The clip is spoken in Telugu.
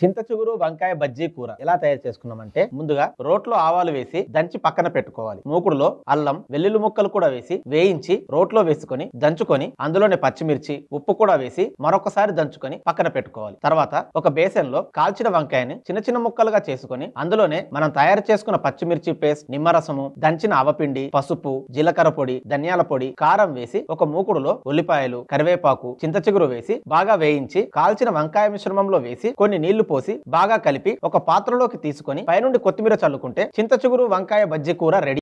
చింత చిగురు వంకాయ బజ్జీ కూర ఎలా తయారు చేసుకున్నామంటే ముందుగా రోట్లో ఆవాలు వేసి దంచి పక్కన పెట్టుకోవాలి మూకుడులో అల్లం వెల్లుల్లి ముక్కలు కూడా వేసి వేయించి రోట్లో వేసుకొని దంచుకొని అందులోనే పచ్చిమిర్చి ఉప్పు కూడా వేసి మరొకసారి దంచుకొని పక్కన పెట్టుకోవాలి తర్వాత ఒక బేసన్ లో కాల్చిన వంకాయని చిన్న చిన్న ముక్కలుగా చేసుకొని అందులోనే మనం తయారు చేసుకున్న పచ్చిమిర్చి పేస్ట్ నిమ్మరసము దంచిన ఆవపిండి పసుపు జీలకర్ర పొడి ధనియాల పొడి కారం వేసి ఒక మూకుడులో ఉల్లిపాయలు కరివేపాకు చింత చిగురు వేసి బాగా వేయించి కాల్చిన వంకాయ మిశ్రమంలో వేసి కొన్ని నీళ్లు పోసి బాగా కలిపి ఒక పాత్రలోకి తీసుకొని పైనుండి కొత్తిమీర చల్లుకుంటే చింత వంకాయ బజ్జీ కూర రెడీ